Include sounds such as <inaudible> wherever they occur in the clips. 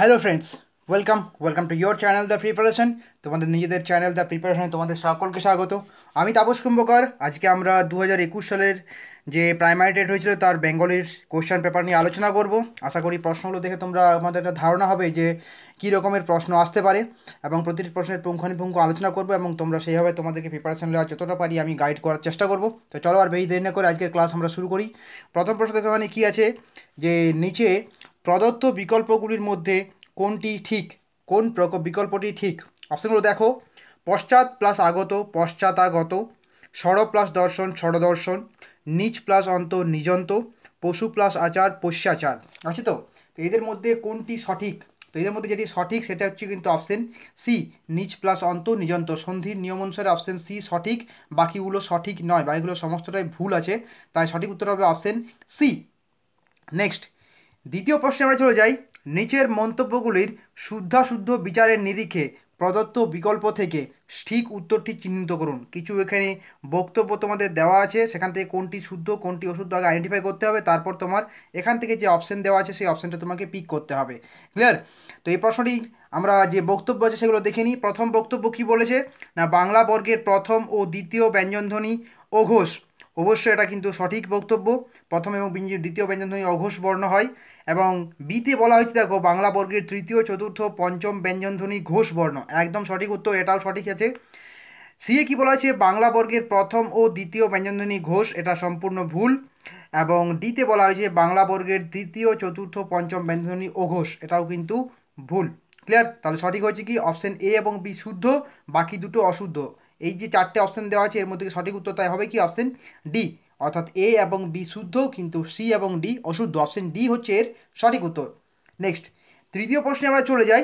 hello friends welcome welcome to your channel the preparation তোমাদের নিজেদের channel the প্রিপারেশনে তোমাদের সকলকে স্বাগত আমি তাপস কুম্ভকর আজকে আমরা দু সালের যে প্রাইমারি ডেট হয়েছিল তার বেঙ্গলির কোশ্চেন পেপার নিয়ে আলোচনা করব আশা করি প্রশ্নগুলো দেখে তোমরা আমাদের একটা ধারণা হবে যে কী রকমের প্রশ্ন আসতে পারে এবং প্রতিটি প্রশ্নের পুঙ্খানুপুঙ্খ আলোচনা করব এবং তোমরা সেইভাবে তোমাদেরকে প্রিপারেশন নেওয়ার যতটা পারি আমি গাইড করার চেষ্টা করব তো চলো আর বেশি দেরি না করে আজকের ক্লাস আমরা শুরু করি প্রথম প্রশ্ন দেখে মানে কী আছে যে নিচে প্রদত্ত বিকল্পগুলির মধ্যে কোনটি ঠিক কোন বিকল্পটি ঠিক অপশানগুলো দেখো পশ্চাৎ প্লাস আগত পশ্চাতাগত সর প্লাস দর্শন সরদর্শন নিজ প্লাস অন্ত নিজন্ত পশু প্লাস আচার পশ্যাচার আছে তো তো এদের মধ্যে কোনটি সঠিক তো এদের মধ্যে যেটি সঠিক সেটা হচ্ছে কিন্তু অপশান সি নিচ প্লাস অন্ত নিজন্ত সন্ধির নিয়ম অনুসারে অপশান সি সঠিক বাকিগুলো সঠিক নয় বাকিগুলো সমস্তটাই ভুল আছে তাই সঠিক উত্তর হবে অপশান সি নেক্সট দ্বিতীয় প্রশ্নে আমরা চলে যাই নিচের মন্তব্যগুলির শুদ্ধাশুদ্ধ বিচারের নিরিখে প্রদত্ত বিকল্প থেকে ঠিক উত্তরটি চিহ্নিত করুন কিছু এখানে বক্তব্য তোমাদের দেওয়া আছে সেখান থেকে কোনটি শুদ্ধ কোনটি অশুদ্ধ আগে আইডেন্টিফাই করতে হবে তারপর তোমার এখান থেকে যে অপশান দেওয়া আছে সেই অপশানটা তোমাকে পিক করতে হবে ক্লিয়ার তো এই প্রশ্নটি আমরা যে বক্তব্য আছে সেগুলো দেখে নিই প্রথম বক্তব্য কি বলেছে না বাংলা বর্গের প্রথম ও দ্বিতীয় ব্যঞ্জনধ্বনি অঘোষ অবশ্যই এটা কিন্তু সঠিক বক্তব্য প্রথম এবং দ্বিতীয় ব্যঞ্জনধ্বনি অঘোষ বর্ণ হয় এবং বিতে বলা হয়েছে দেখো বাংলা বর্গের তৃতীয় চতুর্থ পঞ্চম ব্যঞ্জনধ্বনি ঘোষ বর্ণ একদম সঠিক উত্তর এটাও সঠিক আছে সিএ কি বলা হয়েছে বাংলা বর্গের প্রথম ও দ্বিতীয় ব্যঞ্জনধ্বনি ঘোষ এটা সম্পূর্ণ ভুল এবং ডিতে বলা হয়েছে বাংলা বর্গের তৃতীয় চতুর্থ পঞ্চম ব্যঞ্জনধ্বনি ও ঘোষ এটাও কিন্তু ভুল ক্লিয়ার তাহলে সঠিক হয়েছে কি অপশন এ এবং বি শুদ্ধ বাকি দুটো অশুদ্ধ এই যে চারটে অপশন দেওয়া আছে এর মধ্যে সঠিক উত্তর তাই হবে কি অপশন ডি অর্থাৎ এ এবং বি শুদ্ধ কিন্তু সি এবং ডি অশুদ্ধ অপশন ডি হচ্ছে এর সঠিক উত্তর নেক্সট তৃতীয় প্রশ্নে আমরা চলে যাই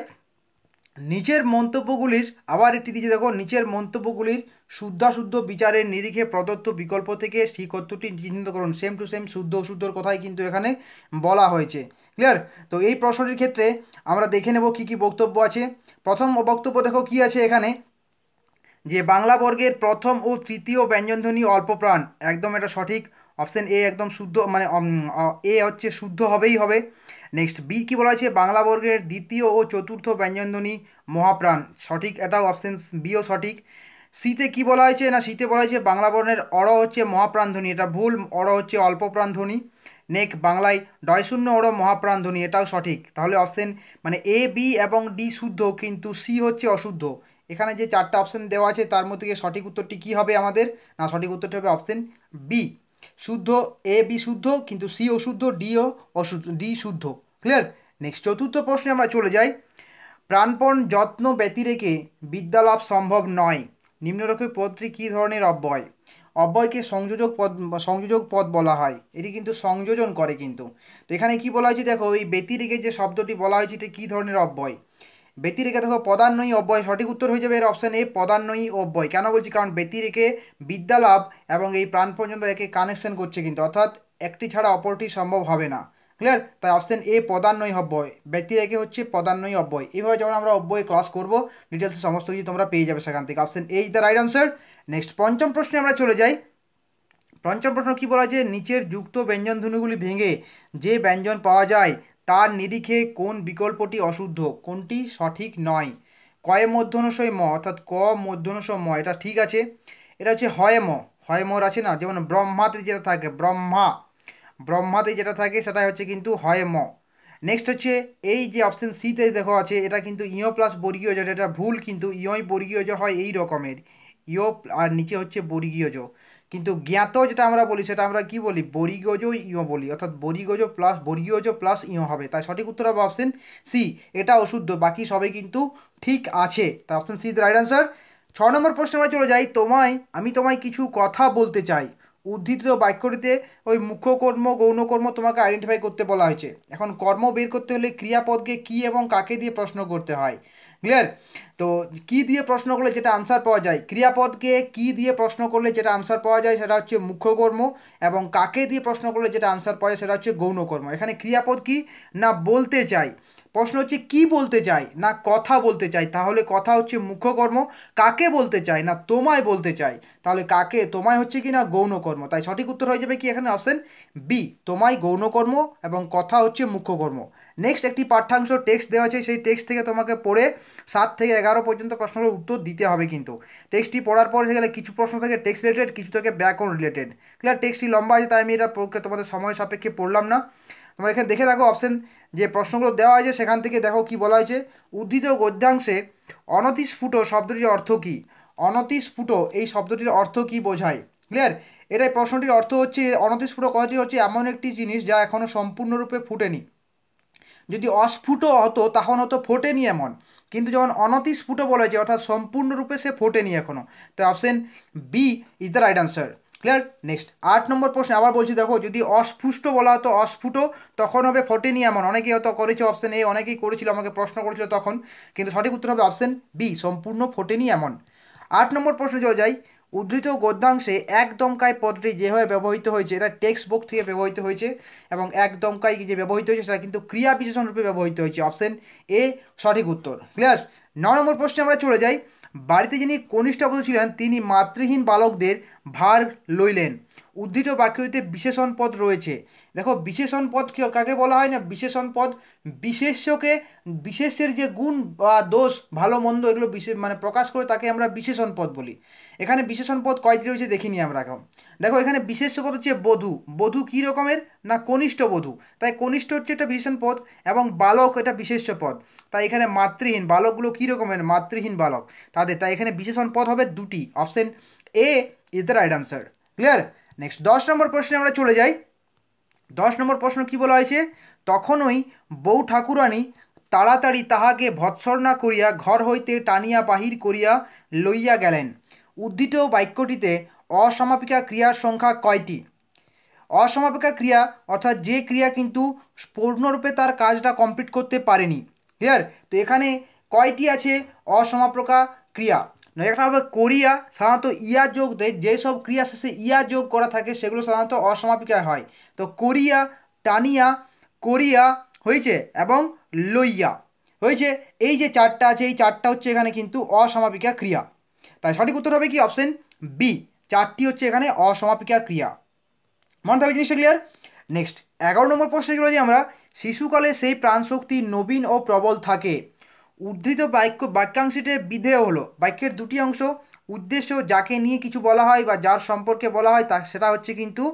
নিচের মন্তব্যগুলির আবার একটি দিকে দেখো নিচের মন্তব্যগুলির শুদ্ধাশুদ্ধ বিচারের নিরিখে প্রদত্ত বিকল্প থেকে শিকত্বটি চিহ্নিত করুন সেম টু সেম শুদ্ধ অশুদ্ধর কথাই কিন্তু এখানে বলা হয়েছে ক্লিয়ার তো এই প্রশ্নটির ক্ষেত্রে আমরা দেখে নেব কি কি বক্তব্য আছে প্রথম বক্তব্য দেখো কি আছে এখানে যে বাংলা বর্গের প্রথম ও তৃতীয় ব্যঞ্জনধ্বনি অল্প প্রাণ একদম এটা সঠিক অপশান এ একদম শুদ্ধ মানে এ হচ্ছে শুদ্ধ হবেই হবে নেক্সট বি কি বলা হয়েছে বাংলা বর্গের দ্বিতীয় ও চতুর্থ ব্যঞ্জনধ্বনি মহাপ্রাণ সঠিক এটাও অপশান বিও সঠিক শীতে কি বলা হয়েছে না শীতে বলা হয়েছে বাংলা বর্ণের অর হচ্ছে মহাপ্রাণধ্বনি এটা ভুল অর হচ্ছে অল্প প্রাণধ্বনি নেক বাংলায় ডয় শূন্য অর মহাপ্রাণধ্বনি এটাও সঠিক তাহলে অপশান মানে এ বি এবং ডি শুদ্ধ কিন্তু সি হচ্ছে অশুদ্ধ এখানে যে চারটা অপশান দেওয়া আছে তার মধ্যে সঠিক উত্তরটি কী হবে আমাদের না সঠিক উত্তরটি হবে অপশান বি শুদ্ধ এ বি শুদ্ধ কিন্তু সি অশুদ্ধ ডি ও অশুদ্ধ ডি শুদ্ধ ক্লিয়ার নেক্সট চতুর্থ প্রশ্নে আমরা চলে যাই প্রাণপণ যত্ন ব্যতি রেখে বিদ্যালাভ সম্ভব নয় নিম্নরক্ষী পদটি কী ধরনের অব্যয় অব্যয়কে সংযোজক পদ সংযোজক পদ বলা হয় এটি কিন্তু সংযোজন করে কিন্তু তো এখানে কি বলা হয়েছে দেখো এই ব্যতিরেকে যে শব্দটি বলা হয়েছে এটি কী ধরনের অব্যয় ব্যতিরেকে দেখো পদান্নয়ী অব্যয় সঠিক উত্তর হয়ে যাবে এর অপশন এ পদান্নয়ী অব্যয় কেন বলছি কারণ ব্যতিরেকে বিদ্যালাভ এবং এই প্রাণ পর্যন্ত একে কানেকশন করছে কিন্তু অর্থাৎ একটি ছাড়া অপরটি সম্ভব হবে না ক্লিয়ার তাই অপশন এ পদান্নয়ী অব্যয় ব্যতিরেকে হচ্ছে পদান্নয়ী অব্যয় এইভাবে যখন আমরা অব্যয় ক্লাস করব ডিটেলসে সমস্ত কিছু তোমরা পেয়ে যাবে সেখান থেকে option A is the right answer next পঞ্চম প্রশ্নে আমরা চলে যাই পঞ্চম প্রশ্ন কী বলা যে নিচের যুক্ত ব্যঞ্জন ধ্বনিগুলি ভেঙে যে ব্যঞ্জন পাওয়া যায় তার নিরিখে কোন বিকল্পটি অশুদ্ধ কোনটি সঠিক নয় কয়ে মধ্যনসয় ম অর্থাৎ ক মধ্যনশ ম এটা ঠিক আছে এটা হচ্ছে হয় ম হয় মর আছে না যেমন ব্রহ্মাতে যেটা থাকে ব্রহ্মা ব্রহ্মাতে যেটা থাকে সেটা হচ্ছে কিন্তু হয় ম নেক্সট হচ্ছে এই যে অপশান সিতে দেখো আছে এটা কিন্তু ইয় প্লাস বর্গীয় জ এটা ভুল কিন্তু ইয়ই বর্গীয় জ হয় এই রকমের ইয় আর নিচে হচ্ছে বর্গীয় জ কিন্তু জ্ঞাত যেটা আমরা বলি সেটা আমরা কি বলি বরিগজ ইয় বলি অর্থাৎ বরিগজ প্লাস বরিগজ প্লাস ইয় হবে তাই সঠিক উত্তর হবে অপশান সি এটা অশুদ্ধ বাকি সবই কিন্তু ঠিক আছে তাই option C the right answer ছ নম্বর প্রশ্নে আমরা চলে যাই তোমায় আমি তোমায় কিছু কথা বলতে চাই উদ্ধৃত বাক্যটিতে ওই মুখ্যকর্ম গৌণকর্ম তোমাকে আইডেন্টিফাই করতে বলা হয়েছে এখন কর্ম বের করতে হলে ক্রিয়াপদকে কি এবং কাকে দিয়ে প্রশ্ন করতে হয় ক্লিয়ার তো কি দিয়ে প্রশ্ন করলে যেটা আনসার পাওয়া যায় ক্রিয়াপদকে কি দিয়ে প্রশ্ন করলে যেটা আনসার পাওয়া যায় সেটা হচ্ছে মুখ্যকর্ম এবং কাকে দিয়ে প্রশ্ন করলে যেটা আনসার পাওয়া যায় সেটা হচ্ছে গৌণকর্ম এখানে ক্রিয়াপদ কি না বলতে চাই প্রশ্ন হচ্ছে কি বলতে চাই না কথা বলতে চাই তাহলে কথা হচ্ছে মুখ্যকর্ম কাকে বলতে চাই না তোমায় বলতে চাই তাহলে কাকে তোমায় হচ্ছে কি না গৌণকর্ম তাই সঠিক উত্তর হয়ে যাবে কি এখানে অপশন বি তোমায় গৌণকর্ম এবং কথা হচ্ছে মুখ্যকর্ম নেক্সট একটি পাঠ্যাংশ টেক্সট দেওয়া আছে সেই টেক্সট থেকে তোমাকে পড়ে সাত থেকে এগারো পর্যন্ত প্রশ্নের উত্তর দিতে হবে কিন্তু টেক্সটটি পড়ার পর সেখানে কিছু প্রশ্ন থাকে টেক্সট রিলেটেড কিছু থেকে ব্যাকরণ রিলেটেড ক্লিয়ার টেক্সটটি লম্বা আছে তাই আমি এটা তোমাদের সময় সাপেক্ষে পড়লাম না তোমরা এখানে দেখে দেখো অপশন যে প্রশ্নগুলো দেওয়া হয়েছে সেখান থেকে দেখো কি বলা হয়েছে উদ্ধৃত গদ্যাংশে অনতিস্ফুট শব্দটির অর্থ কী অনতিস্ফুট এই শব্দটির অর্থ কি বোঝায় ক্লিয়ার এটাই প্রশ্নটির অর্থ হচ্ছে অনতিস্ফুট কথাটি হচ্ছে এমন একটি জিনিস যা এখনও সম্পূর্ণরূপে ফুটেনি যদি অস্ফুট হতো তখন হতো ফোটেনি এমন কিন্তু যখন অনতিস্ফুট বলা হয়েছে অর্থাৎ সম্পূর্ণরূপে সে ফোটেনি এখনও তাই option B is the right answer clear next আট নম্বর প্রশ্ন আবার বলছি দেখো যদি অস্ফুষ্ট বলা হতো অস্ফুট তখন হবে ফোর্টিনি এমন অনেকেই হয়তো করেছে অপশন এ অনেকেই করেছিল আমাকে প্রশ্ন করেছিল তখন কিন্তু সঠিক উত্তর হবে অপশন বি সম্পূর্ণ ফোর্টিনি এমন আট নম্বর প্রশ্ন চলে যায় উদ্ধৃত গদ্যাংশে একদমকায় পদটি যেভাবে ব্যবহৃত হয়েছে এটা টেক্সট বুক থেকে ব্যবহৃত হয়েছে এবং একদমকায় যে ব্যবহৃত হয়েছে সেটা কিন্তু ক্রিয়া বিশেষণ রূপে ব্যবহৃত হয়েছে অপশন এ সঠিক উত্তর ক্লিয়ার ন নম্বর প্রশ্নে আমরা চলে যাই বাড়িতে যিনি কনিষ্ঠ ছিলেন তিনি মাতৃহীন বালকদের ভার লইলেন উদ্ধৃত হইতে বিশেষণ পদ রয়েছে দেখো বিশেষণ পদ কাকে বলা হয় না বিশেষণ পদ বিশেষ্যকে বিশেষের যে গুণ বা দোষ ভালো মন্দ এগুলো বিশেষ মানে প্রকাশ করে তাকে আমরা বিশেষণ পদ বলি এখানে বিশেষণ পদ কয়টি রয়েছে দেখিনি আমরা এখন দেখো এখানে বিশেষ্য পদ হচ্ছে বধূ বধূ কী রকমের না কনিষ্ঠ বধূ তাই কনিষ্ঠ হচ্ছে একটা বিশেষণ পদ এবং বালক এটা বিশেষ্য পদ তাই এখানে মাতৃহীন বালকগুলো কী রকমের মাতৃহীন বালক তাদের তাই এখানে বিশেষণ পদ হবে দুটি option A is the right answer clear next দশ নম্বর প্রশ্নে আমরা চলে যাই দশ নম্বর প্রশ্ন কি বলা হয়েছে তখনই বউ ঠাকুরানী তাড়াতাড়ি তাহাকে ভৎসর্ণা করিয়া ঘর হইতে টানিয়া বাহির করিয়া লইয়া গেলেন উদ্ধৃত বাক্যটিতে অসমাপিকা ক্রিয়ার সংখ্যা কয়টি অসমাপিকা ক্রিয়া অর্থাৎ যে ক্রিয়া কিন্তু পূর্ণরূপে তার কাজটা কমপ্লিট করতে পারেনি ক্লিয়ার তো এখানে কয়টি আছে অসমাপ্রকা ক্রিয়া নজর হবে কোরিয়া সাধারণত ইয়া যোগ দেয় যেসব ক্রিয়া শেষে ইয়া যোগ করা থাকে সেগুলো সাধারণত অসমাপিকায় হয় তো কোরিয়া টানিয়া কোরিয়া হয়েছে এবং লইয়া হয়েছে এই যে চারটা আছে এই চারটা হচ্ছে এখানে কিন্তু অসমাপিকা ক্রিয়া তাই সঠিক উত্তর হবে কি অপশন বি চারটি হচ্ছে এখানে অসমাপিকা ক্রিয়া মনে থাকবে জিনিসটা ক্লিয়ার নেক্সট এগারো নম্বর প্রশ্নে চলে যাই আমরা শিশুকালে সেই প্রাণশক্তি নবীন ও প্রবল থাকে উদ্ধৃত বাক্য বাক্যাংশটির বিধেয় হলো বাক্যের দুটি অংশ উদ্দেশ্য যাকে নিয়ে কিছু বলা হয় বা যার সম্পর্কে বলা হয় তা সেটা হচ্ছে কিন্তু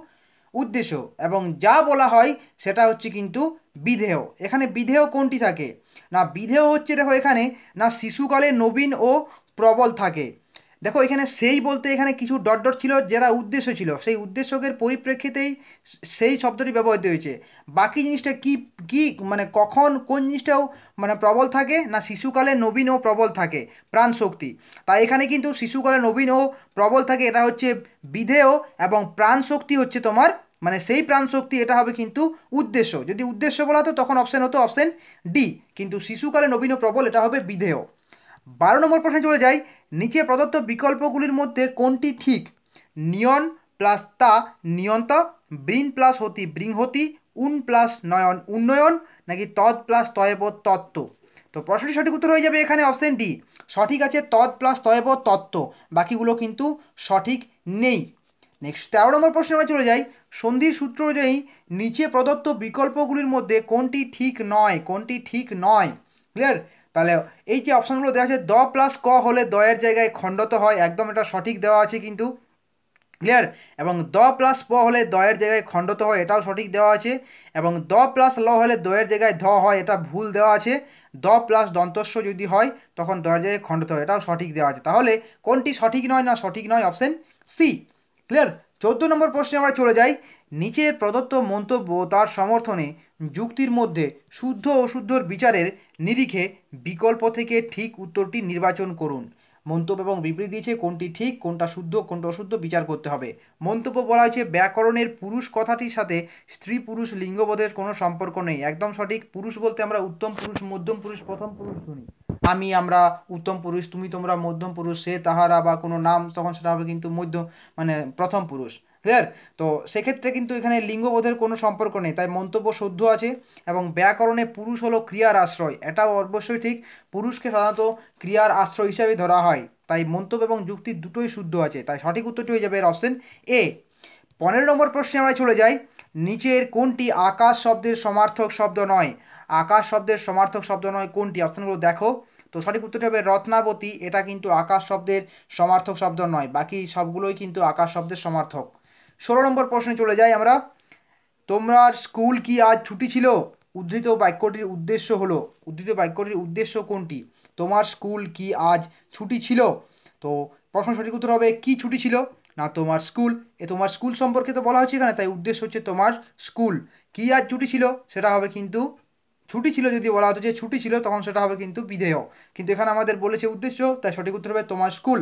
উদ্দেশ্য এবং যা বলা হয় সেটা হচ্ছে কিন্তু বিধেয় এখানে বিধেয় কোনটি থাকে না বিধেয় হচ্ছে দেখো এখানে না শিশুকালে নবীন ও প্রবল থাকে দেখো এখানে সেই বলতে এখানে কিছু ডট ডট ছিল যারা উদ্দেশ্য ছিল সেই উদ্দেশ্যকের পরিপ্রেক্ষিতেই সেই শব্দটি ব্যবহৃত হয়েছে বাকি জিনিসটা কি কি মানে কখন কোন জিনিসটাও মানে প্রবল থাকে না শিশুকালে নবীন ও প্রবল থাকে প্রাণ শক্তি তাই এখানে কিন্তু শিশুকালে নবীন ও প্রবল থাকে এটা হচ্ছে বিধেয় এবং প্রাণ শক্তি হচ্ছে তোমার মানে সেই প্রাণশক্তি এটা হবে কিন্তু উদ্দেশ্য যদি উদ্দেশ্য বলা হতো তখন অপশান হতো অপশান ডি কিন্তু শিশুকালে নবীন প্রবল এটা হবে বিধেয় বারো নম্বর প্রশ্নে চলে যাই নিচে প্রদত্ত বিকল্পগুলির মধ্যে কোনটি ঠিক নিয়ন প্লাস তা নিয়ন্তা ব্রিন প্লাস হতি বৃংহতি উন প্লাস নয়ন উন্নয়ন নাকি তৎ প্লাস তয়ব তত্ত্ব তো প্রশ্নটি সঠিক উত্তর হয়ে যাবে এখানে অপশান ডি সঠিক আছে তৎ প্লাস তয়ব তত্ত্ব বাকিগুলো কিন্তু সঠিক নেই নেক্সট তেরো নম্বর প্রশ্নে আমরা চলে যাই সন্ধির সূত্র অনুযায়ী নিচে প্রদত্ত বিকল্পগুলির মধ্যে কোনটি ঠিক নয় কোনটি ঠিক নয় ক্লিয়ার তাহলে এই যে অপশানগুলো দেওয়া আছে দ প্লাস ক হলে দয়ের জায়গায় খণ্ডত হয় একদম এটা সঠিক দেওয়া আছে কিন্তু ক্লিয়ার এবং দ প্লাস প হলে দয়ের জায়গায় খণ্ডত হয় এটাও সঠিক দেওয়া আছে এবং দ প্লাস ল হলে দয়ের জায়গায় ধ হয় এটা ভুল দেওয়া আছে দ প্লাস দন্তস্ব যদি হয় তখন দয়ের জায়গায় খণ্ডত হয় এটাও সঠিক দেওয়া আছে তাহলে কোনটি সঠিক নয় না সঠিক নয় অপশান সি ক্লিয়ার চোদ্দো নম্বর প্রশ্নে আমরা চলে যাই নিচের প্রদত্ত মন্তব্য তার সমর্থনে যুক্তির মধ্যে শুদ্ধ অশুদ্ধর বিচারের নিরিখে বিকল্প থেকে ঠিক উত্তরটি নির্বাচন করুন মন্তব্য এবং বিবৃতি দিয়েছে কোনটি ঠিক কোনটা শুদ্ধ কোনটা অশুদ্ধ বিচার করতে হবে মন্তব্য বলা হয়েছে ব্যাকরণের পুরুষ কথাটির সাথে স্ত্রী পুরুষ লিঙ্গবোধের কোনো সম্পর্ক নেই একদম সঠিক পুরুষ বলতে আমরা উত্তম পুরুষ মধ্যম পুরুষ প্রথম পুরুষ শুনি আমি আমরা উত্তম পুরুষ তুমি তোমরা মধ্যম পুরুষ সে তাহারা বা কোনো নাম তখন সেটা হবে কিন্তু মধ্য মানে প্রথম পুরুষ ক্লিয়ার তো সেক্ষেত্রে কিন্তু এখানে লিঙ্গবোধের কোনো সম্পর্ক নেই তাই মন্তব্য শুদ্ধ আছে এবং ব্যাকরণে পুরুষ হলো ক্রিয়ার আশ্রয় এটাও অবশ্যই ঠিক পুরুষকে সাধারণত ক্রিয়ার আশ্রয় হিসাবে ধরা হয় তাই মন্তব্য এবং যুক্তি দুটোই শুদ্ধ আছে তাই সঠিক উত্তরটি হয়ে যাবে এর অপশন এ পনেরো নম্বর প্রশ্নে আমরা চলে যাই নিচের কোনটি আকাশ শব্দের সমার্থক শব্দ নয় আকাশ শব্দের সমার্থক শব্দ নয় কোনটি অপশনগুলো দেখো তো সঠিক উত্তরটি হবে রত্নাবতী এটা কিন্তু আকাশ শব্দের সমার্থক শব্দ নয় বাকি সবগুলোই কিন্তু আকাশ শব্দের সমার্থক ষোলো নম্বর প্রশ্নে চলে যাই আমরা তোমরা স্কুল কি আজ ছুটি ছিল উদ্ধৃত বাক্যটির উদ্দেশ্য হলো উদ্ধৃত বাক্যটির উদ্দেশ্য কোনটি তোমার স্কুল কি আজ ছুটি ছিল তো প্রশ্ন সঠিক উত্তর হবে কি ছুটি ছিল না তোমার স্কুল এ তোমার স্কুল সম্পর্কে তো বলা হচ্ছে এখানে তাই উদ্দেশ্য হচ্ছে তোমার স্কুল কি আজ ছুটি ছিল সেটা হবে কিন্তু ছুটি ছিল যদি বলা হতো যে ছুটি ছিল তখন সেটা হবে কিন্তু বিধেয় কিন্তু এখানে আমাদের বলেছে উদ্দেশ্য তাই সঠিক উত্তর হবে তোমার স্কুল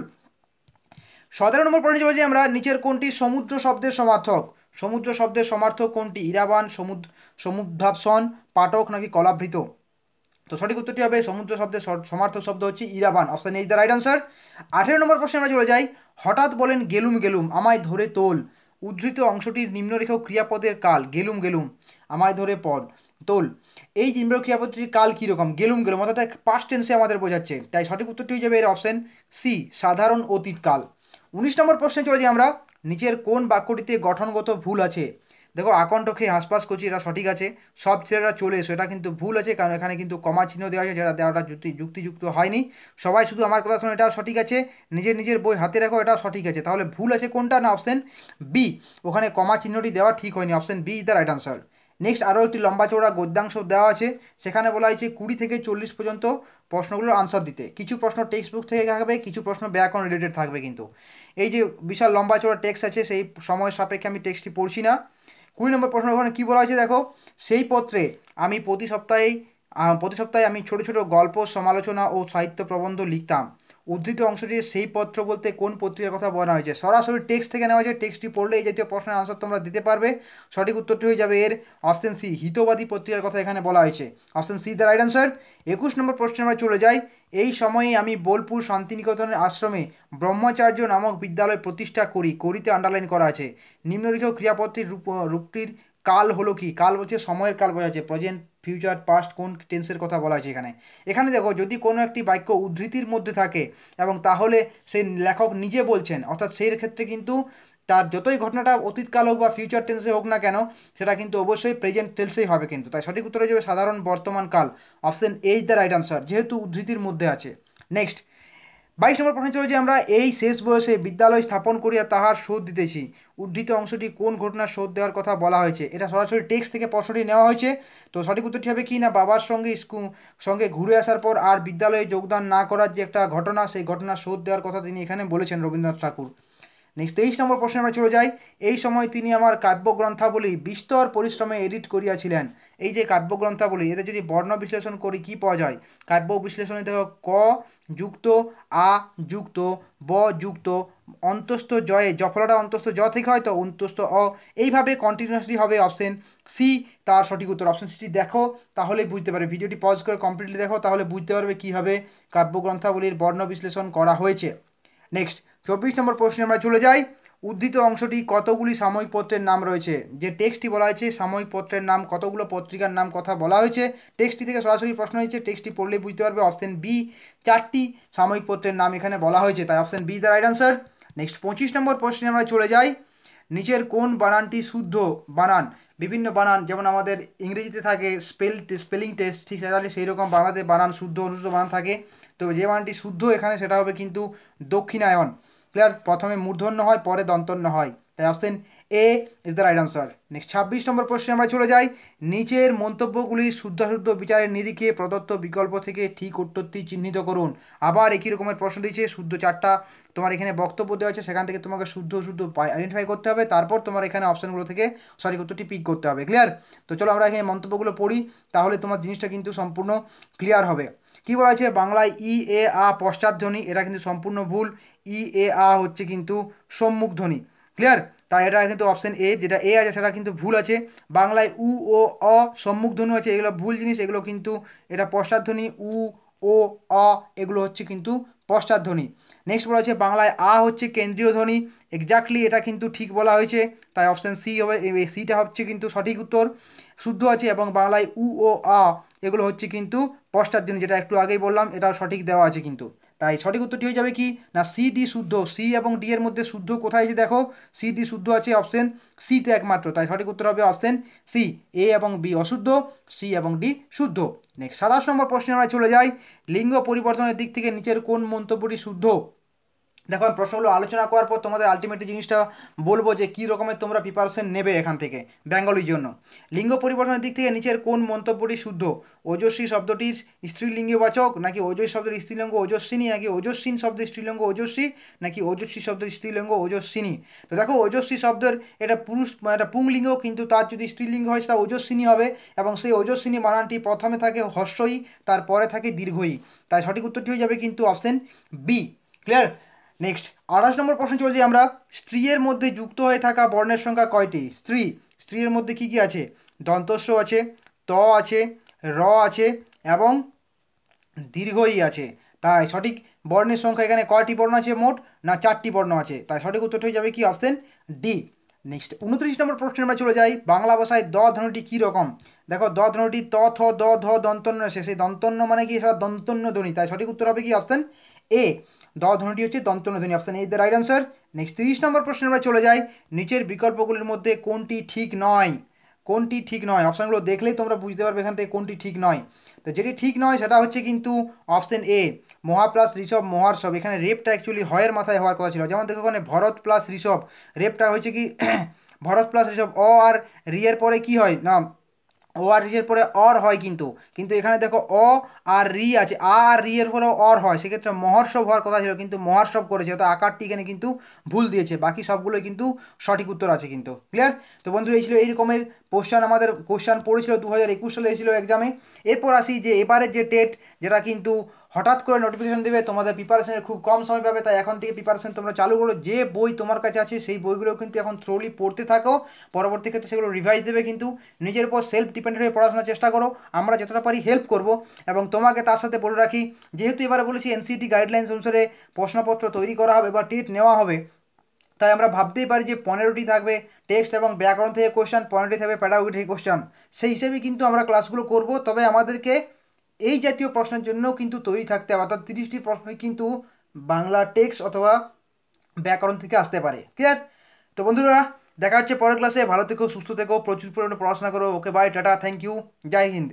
সতেরো নম্বর প্রশ্ন বলছি আমরা নিচের কোনটি সমুদ্র শব্দের সমার্থক সমুদ্র শব্দের সমার্থক কোনটি ইরাবান সমুদ্র সমুদ্ধাপসন পাঠক নাকি কলাভৃত তো সঠিক উত্তরটি হবে সমুদ্র শব্দের সমার্থক শব্দ হচ্ছে ইরাবান option A is the right answer আঠেরো নম্বর প্রশ্নে আমরা চলে যাই হঠাৎ বলেন গেলুম গেলুম আমায় ধরে তোল উদ্ধৃত অংশটির নিম্নরেখা ক্রিয়াপদের কাল গেলুম গেলুম আমায় ধরে পদ তোল এই নিম্ন ক্রিয়াপদটির কাল কীরকম গেলুম গেলুম অর্থাৎ পাস্ট টেন্সে আমাদের বোঝাচ্ছে তাই সঠিক উত্তরটি হয়ে যাবে এর অপশান সি সাধারণ অতীতকাল উনিশ নম্বর প্রশ্নে চলে যাই আমরা নিচের কোন বাক্যটিতে গঠনগত ভুল আছে দেখো আকণ্ঠ খেয়ে হাঁসপাস করছি এটা সঠিক আছে সব ছেলেরা চলে এসো এটা কিন্তু ভুল আছে কারণ এখানে কিন্তু কমা চিহ্ন দেওয়া আছে যেটা দেওয়াটা যুক্তি যুক্তিযুক্ত হয়নি সবাই শুধু আমার কথা শোনো এটাও সঠিক আছে নিজের নিজের বই হাতে রাখো এটাও সঠিক আছে তাহলে ভুল আছে কোনটা না অপশান বি ওখানে কমা চিহ্নটি দেওয়া ঠিক হয়নি option B is the right answer next আরও একটি লম্বা চৌড়া গদ্যাংশ দেওয়া আছে সেখানে বলা হয়েছে কুড়ি থেকে চল্লিশ পর্যন্ত প্রশ্নগুলোর আনসার দিতে কিছু প্রশ্ন টেক্সট বুক থেকে থাকবে কিছু প্রশ্ন ব্যাকরণ রিলেটেড থাকবে কিন্তু এই যে বিশাল লম্বা চৌড়া টেক্সট আছে সেই সময়ের সাপেক্ষে আমি টেক্সটটি পড়ছি না কুড়ি নম্বর প্রশ্ন ওখানে কী বলা হয়েছে দেখো সেই পত্রে আমি প্রতি সপ্তাহেই প্রতি সপ্তাহে আমি ছোট ছোট গল্প সমালোচনা ও সাহিত্য প্রবন্ধ লিখতাম উদ্ধৃত অংশটি সেই পত্র বলতে কোন পত্রিকার কথা বলা হয়েছে সরাসরি টেক্সট থেকে নেওয়া হয়েছে টেক্সটটি পড়লে এই জাতীয় প্রশ্নের আনসার তোমরা দিতে পারবে সঠিক উত্তরটি হয়ে যাবে এর অপশন সি হিতবাদী পত্রিকার কথা এখানে বলা হয়েছে option C the right answer একুশ নম্বর প্রশ্নে আমরা চলে যাই এই সময়ে আমি বোলপুর শান্তিনিকেতনের আশ্রমে ব্রহ্মচার্য নামক বিদ্যালয় প্রতিষ্ঠা করি করিতে আন্ডারলাইন করা আছে নিম্নলিখিত ক্রিয়াপত্রের রূপ রূপটির কাল হলো কি কাল বলছে সময়ের কাল বোঝা যাচ্ছে প্রেজেন্ট ফিউচার পাস্ট কোন টেন্সের কথা বলা হয়েছে এখানে এখানে দেখো যদি কোনো একটি বাক্য উদ্ধৃতির মধ্যে থাকে এবং তাহলে সেই লেখক নিজে বলছেন অর্থাৎ সেই ক্ষেত্রে কিন্তু তার যতই ঘটনাটা অতীতকাল হোক বা ফিউচার টেন্সে হোক না কেন সেটা কিন্তু অবশ্যই প্রেজেন্ট টেন্সেই হবে কিন্তু তাই সঠিক উত্তর হয়ে যাবে সাধারণ বর্তমান কাল option A is the right answer যেহেতু উদ্ধৃতির মধ্যে আছে নেক্সট বাইশ নম্বর প্রশ্ন ছিল যে আমরা এই শেষ বয়সে বিদ্যালয় স্থাপন করিয়া তাহার শোধ দিতেছি উদ্ধৃত অংশটি কোন ঘটনার শোধ দেওয়ার কথা বলা হয়েছে এটা সরাসরি টেক্সট থেকে প্রশ্নটি নেওয়া হয়েছে তো সঠিক উত্তরটি হবে কি না বাবার সঙ্গে স্কুল সঙ্গে ঘুরে আসার পর আর বিদ্যালয়ে যোগদান না করার যে একটা ঘটনা সেই ঘটনার শোধ দেওয়ার কথা তিনি এখানে বলেছেন রবীন্দ্রনাথ ঠাকুর নেক্সট তেইশ নম্বর প্রশ্নে আমরা চলে যাই এই সময় তিনি আমার কাব্যগ্রন্থাবলী বিস্তর পরিশ্রমে এডিট করিয়াছিলেন এই যে কাব্যগ্রন্থাবলী এতে যদি বর্ণ বিশ্লেষণ করি কি পাওয়া যায় কাব্য বিশ্লেষণে দেখো ক যুক্ত আ যুক্ত ব যুক্ত অন্তস্থ জয়ে জফলাটা অন্তস্থ জ থেকে হয় তো অন্তস্থ অ এইভাবে কন্টিনিউসলি হবে অপশন সি তার সঠিক উত্তর অপশন সিটি দেখো তাহলে বুঝতে পারবে ভিডিওটি পজ করে কমপ্লিটলি দেখো তাহলে বুঝতে পারবে কীভাবে কাব্যগ্রন্থাবলীর বর্ণ বিশ্লেষণ করা হয়েছে নেক্সট চব্বিশ নম্বর প্রশ্নে আমরা চলে যাই উদ্ধৃত অংশটি কতগুলি সাময়িক পত্রের নাম রয়েছে যে টেক্সটটি বলা হয়েছে সাময়িক পত্রের নাম কতগুলো পত্রিকার নাম কথা বলা হয়েছে টেক্সটটি থেকে সরাসরি প্রশ্ন হয়েছে টেক্সটটি পড়লে বুঝতে পারবে অপশন বি চারটি সাময়িক পত্রের নাম এখানে বলা হয়েছে তাই option B the right answer next পঁচিশ নম্বর প্রশ্নে আমরা চলে যাই নিচের কোন বানানটি শুদ্ধ বানান বিভিন্ন বানান যেমন আমাদের ইংরেজিতে থাকে স্পেল স্পেলিং টেস্ট ঠিক সেটা সেই রকম বানাতে বানান শুদ্ধ অনুশুদ্ধ বানান থাকে তো যে বানানটি শুদ্ধ এখানে সেটা হবে কিন্তু দক্ষিণায়ন ক্লিয়ার প্রথমে মূর্ধন্য হয় পরে দন্তন্য হয় তাই option A is the right answer next ছাব্বিশ নম্বর প্রশ্নে আমরা চলে যাই নিচের মন্তব্যগুলি শুদ্ধাশুদ্ধ বিচারের নিরিখে প্রদত্ত বিকল্প থেকে ঠিক উত্তরটি চিহ্নিত করুন আবার একই রকমের প্রশ্ন দিয়েছে শুদ্ধ চারটা তোমার এখানে বক্তব্য দেওয়া আছে সেখান থেকে তোমাকে শুদ্ধ শুদ্ধ আইডেন্টিফাই করতে হবে তারপর তোমার এখানে অপশানগুলো থেকে সঠিক উত্তরটি পিক করতে হবে ক্লিয়ার তো চলো আমরা এখানে মন্তব্যগুলো পড়ি তাহলে তোমার জিনিসটা কিন্তু সম্পূর্ণ ক্লিয়ার হবে কি বলা হয়েছে বাংলায় ই এ আ পশ্চাৎধ্বনি এটা কিন্তু সম্পূর্ণ ভুল ই এ আ হচ্ছে কিন্তু সম্মুখ ধ্বনি ক্লিয়ার তাই এটা কিন্তু অপশান এ যেটা এ আছে সেটা কিন্তু ভুল আছে বাংলায় উ ও অ সম্মুখ ধ্বনি আছে এগুলো ভুল জিনিস এগুলো কিন্তু এটা পশ্চাৎধ্বনি উ ও অ এগুলো হচ্ছে কিন্তু পশ্চাৎধ্বনি নেক্সট বলা হচ্ছে বাংলায় আ হচ্ছে কেন্দ্রীয় ধ্বনি এক্স্যাক্টলি এটা কিন্তু ঠিক বলা হয়েছে তাই অপশান সি হবে সিটা হচ্ছে কিন্তু সঠিক উত্তর শুদ্ধ আছে এবং বাংলায় উ ও আ এগুলো হচ্ছে কিন্তু পশ্চাৎ দিন যেটা একটু আগেই বললাম এটাও সঠিক দেওয়া আছে কিন্তু তাই সঠিক উত্তরটি হয়ে যাবে কি না সি ডি শুদ্ধ সি এবং ডি এর মধ্যে শুদ্ধ কোথায় যে দেখো সি ডি শুদ্ধ আছে অপশন সি তে একমাত্র তাই সঠিক উত্তর হবে অপশন সি এ এবং বি অশুদ্ধ সি এবং ডি শুদ্ধ নেক্সট সাতাশ নম্বর প্রশ্নে আমরা চলে যাই লিঙ্গ পরিবর্তনের দিক থেকে নিচের কোন মন্তব্যটি শুদ্ধ দেখো আমি প্রশ্নগুলো আলোচনা করার পর তোমাদের আলটিমেটলি জিনিসটা বলবো যে কী রকমের তোমরা প্রিপারেশন নেবে এখান থেকে বেঙ্গলির জন্য লিঙ্গ পরিবর্তনের দিক থেকে নিচের কোন মন্তব্যটি শুদ্ধ ওজস্বী শব্দটির স্ত্রীলিঙ্গবাচক নাকি ওজস্বী শব্দের স্ত্রীলিঙ্গ ওজস্বিনী নাকি ওজস্বীন শব্দের স্ত্রীলিঙ্গ ওজস্বী নাকি ওজস্বী শব্দের স্ত্রীলিঙ্গ ওজস্বিনী তো দেখো ওজস্বী শব্দের এটা পুরুষ এটা পুংলিঙ্গ কিন্তু তার যদি স্ত্রীলিঙ্গ হয় তা ওজস্বিনী হবে এবং সেই ওজস্বিনী মানানটি প্রথমে থাকে হর্ষই তারপরে থাকে দীর্ঘই তাই সঠিক উত্তরটি হয়ে যাবে কিন্তু অপশন বি ক্লিয়ার নেক্সট আঠাশ নম্বর প্রশ্ন চলছি আমরা স্ত্রীর মধ্যে যুক্ত হয়ে থাকা বর্ণের সংখ্যা কয়টি স্ত্রী স্ত্রীর মধ্যে কি কি আছে দন্তস্ব আছে ত আছে র আছে এবং দীর্ঘই আছে তাই সঠিক বর্ণের সংখ্যা এখানে কয়টি বর্ণ আছে মোট না চারটি বর্ণ আছে তাই সঠিক উত্তরটি হয়ে যাবে কি অপশন ডি নেক্সট উনত্রিশ নম্বর প্রশ্নে আমরা চলে যাই বাংলা ভাষায় দ ধ্বনিটি কী রকম দেখো দ ধ্বনিটি ত থ দ ধ দন্তন্য সেই দন্তন্য মানে কি সেটা দন্তন্য ধ্বনি তাই সঠিক উত্তর হবে কি অপশন এ দ হচ্ছে দন্তনধ্বনি option A the right answer next তিরিশ নম্বর প্রশ্নে আমরা চলে যাই নিচের বিকল্পগুলির মধ্যে কোনটি ঠিক নয় কোনটি ঠিক নয় অপশানগুলো দেখলেই তোমরা বুঝতে পারবে এখান থেকে কোনটি ঠিক নয় তো যেটি ঠিক নয় সেটা হচ্ছে কিন্তু অপশান এ মহা প্লাস ঋষভ মহার্ষভ এখানে রেপটা অ্যাকচুয়ালি হয়ের মাথায় হওয়ার কথা ছিল যেমন দেখো ওখানে ভরত প্লাস ঋষভ রেপটা হয়েছে কি <clears throat> ভরত প্লাস ঋষভ অ আর রিয়ের পরে কি হয় না ও আর রিয়ের পরে অর হয় কিন্তু কিন্তু এখানে দেখো অ আর রি আছে আ আর রি এর পরেও অর হয় সেক্ষেত্রে মহর্ষব হওয়ার কথা ছিল কিন্তু মহর্ষব করেছে তো আকারটি এখানে কিন্তু ভুল দিয়েছে বাকি সবগুলোই কিন্তু সঠিক উত্তর আছে কিন্তু ক্লিয়ার তো বন্ধু এই ছিল এই রকমের কোশ্চান আমাদের কোশ্চান পড়েছিল দু হাজার একুশ সালে এসেছিল এক্সামে এরপর আসি যে এবারের যে টেট যেটা কিন্তু হঠাৎ করে নোটিফিকেশান দেবে তোমাদের প্রিপারেশনের খুব কম সময় পাবে তাই এখন থেকে প্রিপারেশন তোমরা চালু করো যে বই তোমার কাছে আছে সেই বইগুলো কিন্তু এখন থ্রোলি পড়তে থাকো পরবর্তী ক্ষেত্রে সেগুলো রিভাইজ দেবে কিন্তু নিজের উপর সেলফ ডিপেন্ডেন্ট হয়ে পড়াশোনার চেষ্টা করো আমরা যতটা পারি হেল্প করব এবং তোমাকে তার সাথে বলে রাখি যেহেতু এবারে বলেছি এনসিটি গাইডলাইন্স অনুসারে প্রশ্নপত্র তৈরি করা হবে বা টিট নেওয়া হবে তাই আমরা ভাবতেই পারি যে পনেরোটি থাকবে টেক্সট এবং ব্যাকরণ থেকে কোশ্চেন পনেরোটি থাকবে প্যাডাগোজি থেকে কোশ্চেন সেই হিসেবেই কিন্তু আমরা ক্লাসগুলো করব তবে আমাদেরকে এই জাতীয় প্রশ্নের জন্য কিন্তু তৈরি থাকতে হবে অর্থাৎ তিরিশটি প্রশ্নই কিন্তু বাংলা টেক্সট অথবা ব্যাকরণ থেকে আসতে পারে ক্লিয়ার তো বন্ধুরা দেখা হচ্ছে পরের ক্লাসে ভালো থেকো সুস্থ থেকো প্রচুর পরিমাণে পড়াশোনা করো okay bye tata thank you Jai Hind